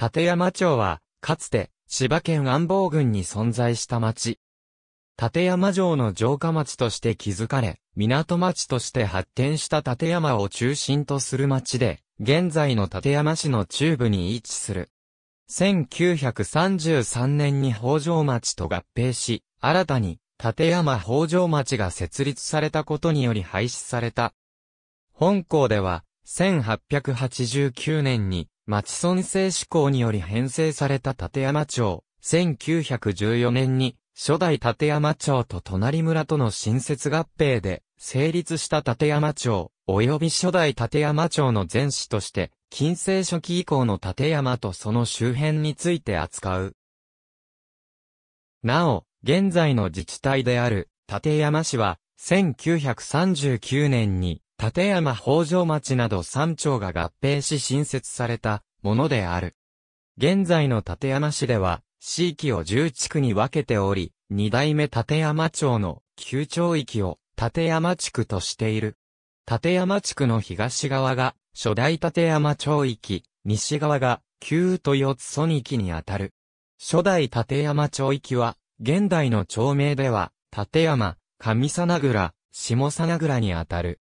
立山町は、かつて、千葉県安房郡に存在した町。立山城の城下町として築かれ、港町として発展した立山を中心とする町で、現在の立山市の中部に位置する。1933年に北条町と合併し、新たに立山北条町が設立されたことにより廃止された。本校では、1889年に町村制施行により編成された立山町、1914年に、初代立山町と隣村との新設合併で、成立した立山町、及び初代立山町の前市として、近世初期以降の立山とその周辺について扱う。なお、現在の自治体である、立山市は、1939年に、立山北条町など三町が合併し新設されたものである。現在の立山市では、市域を十地区に分けており、二代目立山町の旧町域を立山地区としている。立山地区の東側が初代立山町域、西側が旧豊津村域にあたる。初代立山町域は、現代の町名では、立山、上佐名倉、下佐名倉にあたる。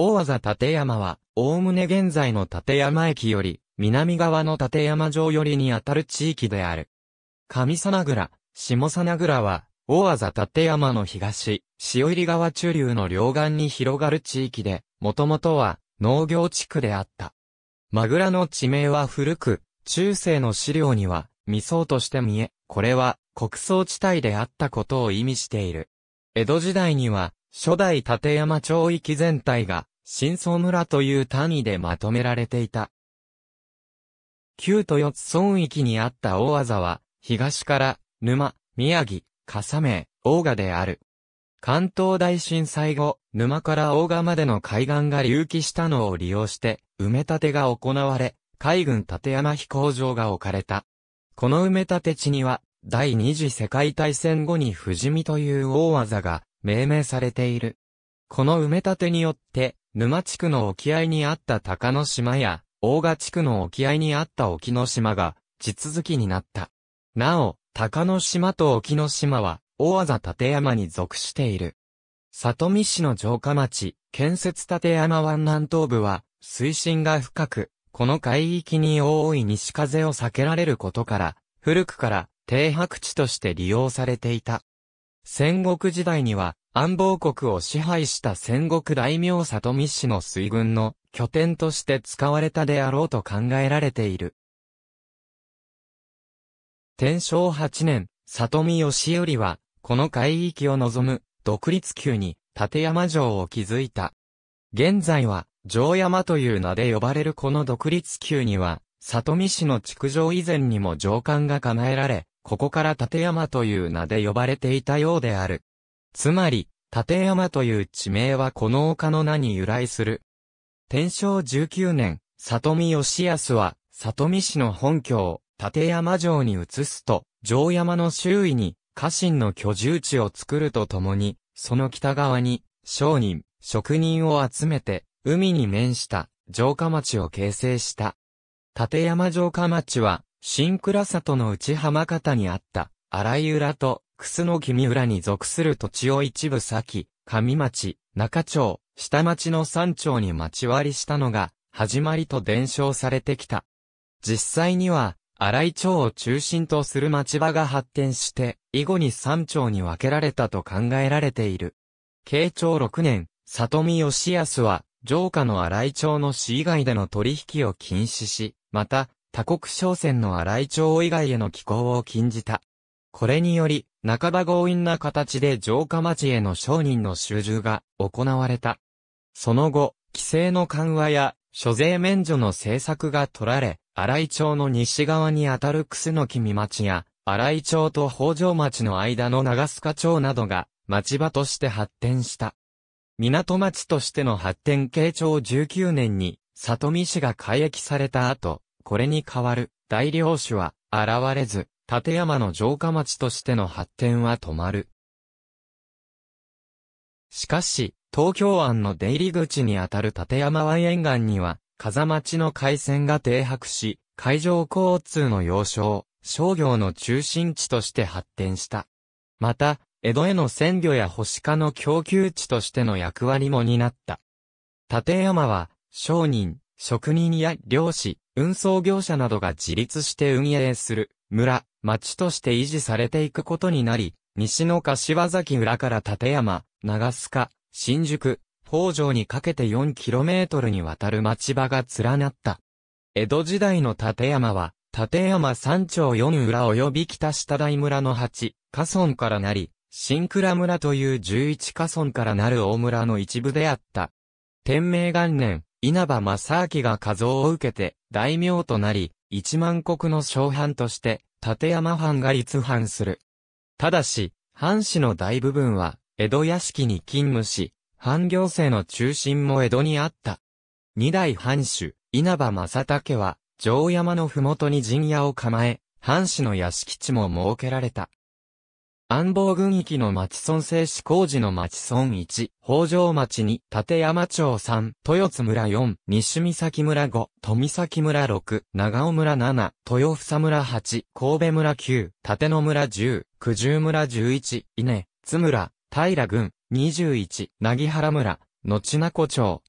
大技立山は、おおむね現在の立山駅より、南側の立山城よりにあたる地域である。上佐倉、下佐倉は、大技立山の東、潮入川中流の両岸に広がる地域で、もともとは農業地区であった。マグラの地名は古く、中世の資料には、未層として見え、これは、国倉地帯であったことを意味している。江戸時代には、初代立山町域全体が、新宗村という単位でまとめられていた。旧豊津村域にあった大技は、東から、沼、宮城、笠名、大賀である。関東大震災後、沼から大賀までの海岸が隆起したのを利用して、埋め立てが行われ、海軍立山飛行場が置かれた。この埋め立て地には、第二次世界大戦後に富士見という大技が命名されている。この埋め立てによって、沼地区の沖合にあった鷹の島や、大賀地区の沖合にあった沖の島が、地続きになった。なお、鷹の島と沖の島は、大技立山に属している。里見市の城下町、建設立山湾南東部は、水深が深く、この海域に多い西風を避けられることから、古くから、停泊地として利用されていた。戦国時代には、安房国を支配した戦国大名里見氏の水軍の拠点として使われたであろうと考えられている。天正8年、里見義頼は、この海域を望む独立宮に立山城を築いた。現在は、城山という名で呼ばれるこの独立宮には、里見市の築城以前にも城管が叶えられ、ここから立山という名で呼ばれていたようである。つまり、立山という地名はこの丘の名に由来する。天正19年、里見義康は、里見市の本拠を、立山城に移すと、城山の周囲に、家臣の居住地を作るとともに、その北側に、商人、職人を集めて、海に面した、城下町を形成した。立山城下町は、新倉里の内浜方にあった、荒井浦と、楠木三浦に属する土地を一部先、上町、中町、下町の三町に町割りしたのが、始まりと伝承されてきた。実際には、荒井町を中心とする町場が発展して、以後に三町に分けられたと考えられている。慶長6年、里見義康は、城下の荒井町の市以外での取引を禁止し、また、他国商船の荒井町以外への寄港を禁じた。これにより、半ば強引な形で城下町への商人の収集が行われた。その後、規制の緩和や所税免除の政策が取られ、荒井町の西側にあたる楠見町や、荒井町と北条町の間の長須賀町などが町場として発展した。港町としての発展慶長19年に、里見市が開役された後、これに代わる大領主は現れず、立山の城下町としての発展は止まる。しかし、東京湾の出入り口にあたる立山湾沿岸には、風町の海鮮が停泊し、海上交通の要衝、商業の中心地として発展した。また、江戸への鮮魚や星化の供給地としての役割も担った。立山は、商人、職人や漁師、運送業者などが自立して運営する村、町として維持されていくことになり、西の柏崎浦から立山、長須賀、新宿、北条にかけて 4km にわたる町場が連なった。江戸時代の立山は、立山山頂4村及び北下台村の8、家村からなり、新倉村という11家村からなる大村の一部であった。天明元年、稲葉正明が蔵を受けて、大名となり、一万国の小藩として、立山藩が立藩する。ただし、藩士の大部分は、江戸屋敷に勤務し、藩行政の中心も江戸にあった。二代藩主、稲葉正武は、城山の麓に陣屋を構え、藩士の屋敷地も設けられた。安房郡域の町村製紙工事の町村1、北条町2、立山町3、豊津村4、西岬村5、富崎村6、長尾村7、豊房村8、神戸村9、立野村10、九十村11、稲、津村、平郡、21、なぎ原村、後名古町、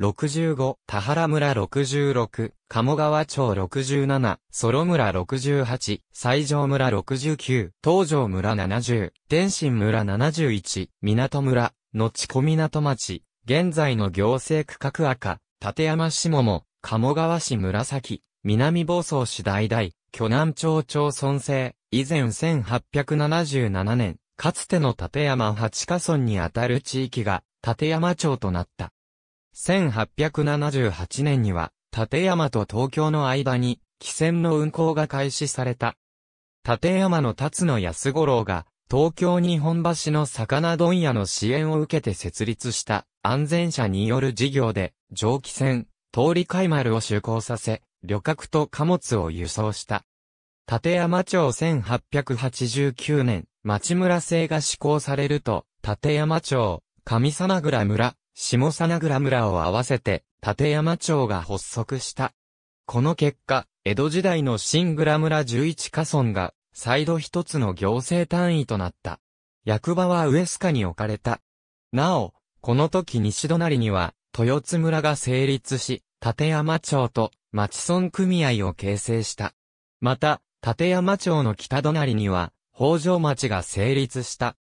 65、田原村66、鴨川町67、ソロ村68、西条村69、東条村70、天津村71、港村、後小港町、現在の行政区画赤、立山下も、鴨川市紫、南房総市大大、巨南町町村制、以前1877年、かつての立山八ヶ村にあたる地域が、立山町となった。1878年には、立山と東京の間に、汽船の運行が開始された。立山の辰野安五郎が、東京日本橋の魚問屋の支援を受けて設立した安全者による事業で、蒸気船、通り海丸を就航させ、旅客と貨物を輸送した。立山町1889年、町村制が施行されると、立山町、上佐名倉村、下佐名倉村を合わせて、立山町が発足した。この結果、江戸時代の新倉村11家村が、再度一つの行政単位となった。役場は上須賀に置かれた。なお、この時西隣には、豊津村が成立し、立山町と町村組合を形成した。また、立山町の北隣には、北条町が成立した。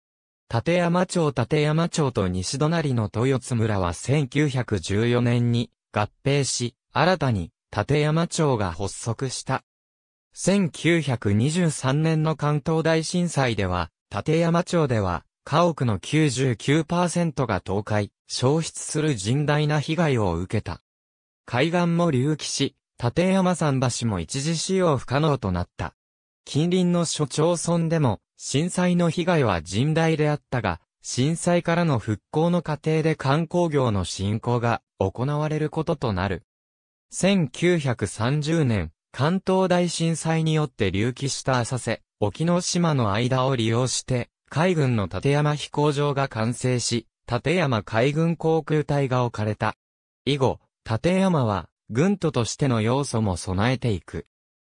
立山町立山町と西隣の豊津村は1914年に合併し、新たに立山町が発足した。1923年の関東大震災では、立山町では、家屋の99%が倒壊、消失する甚大な被害を受けた。海岸も隆起し、立山桟橋も一時使用不可能となった。近隣の諸町村でも、震災の被害は甚大であったが、震災からの復興の過程で観光業の振興が行われることとなる。1930年、関東大震災によって隆起した浅瀬、沖ノ島の間を利用して、海軍の立山飛行場が完成し、立山海軍航空隊が置かれた。以後、立山は、軍都としての要素も備えていく。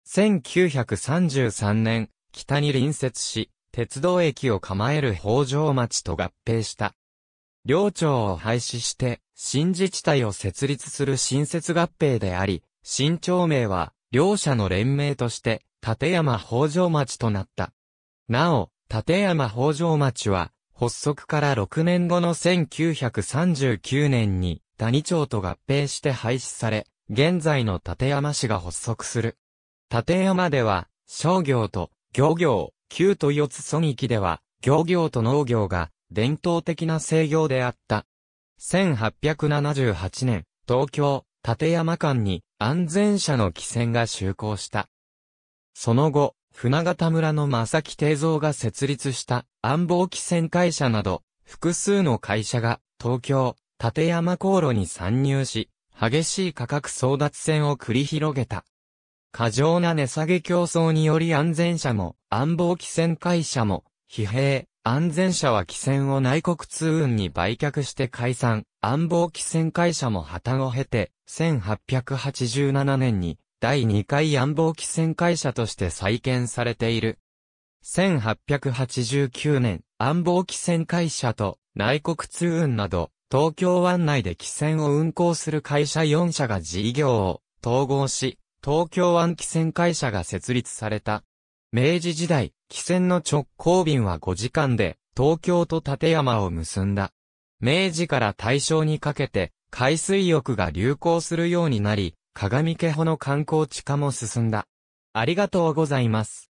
1933年、北に隣接し、鉄道駅を構える北条町と合併した。領町を廃止して、新自治体を設立する新設合併であり、新町名は、両者の連名として、立山北条町となった。なお、立山北条町は、発足から6年後の1939年に、谷町と合併して廃止され、現在の立山市が発足する。立山では、商業と漁業、旧豊津村域では、漁業と農業が伝統的な制業であった。1878年、東京、立山間に安全者の汽船が就航した。その後、船形村の正木定蔵が設立した安防汽船会社など、複数の会社が東京、立山航路に参入し、激しい価格争奪戦を繰り広げた。過剰な値下げ競争により安全者も、安防汽船会社も、疲弊、安全者は汽船を内国通運に売却して解散、安防汽船会社も破綻を経て、1887年に第2回安防汽船会社として再建されている。1889年、安防汽船会社と内国通運など、東京湾内で汽船を運航する会社4社が事業を統合し、東京湾汽船会社が設立された。明治時代、汽船の直行便は5時間で、東京と立山を結んだ。明治から大正にかけて、海水浴が流行するようになり、鏡毛穂の観光地化も進んだ。ありがとうございます。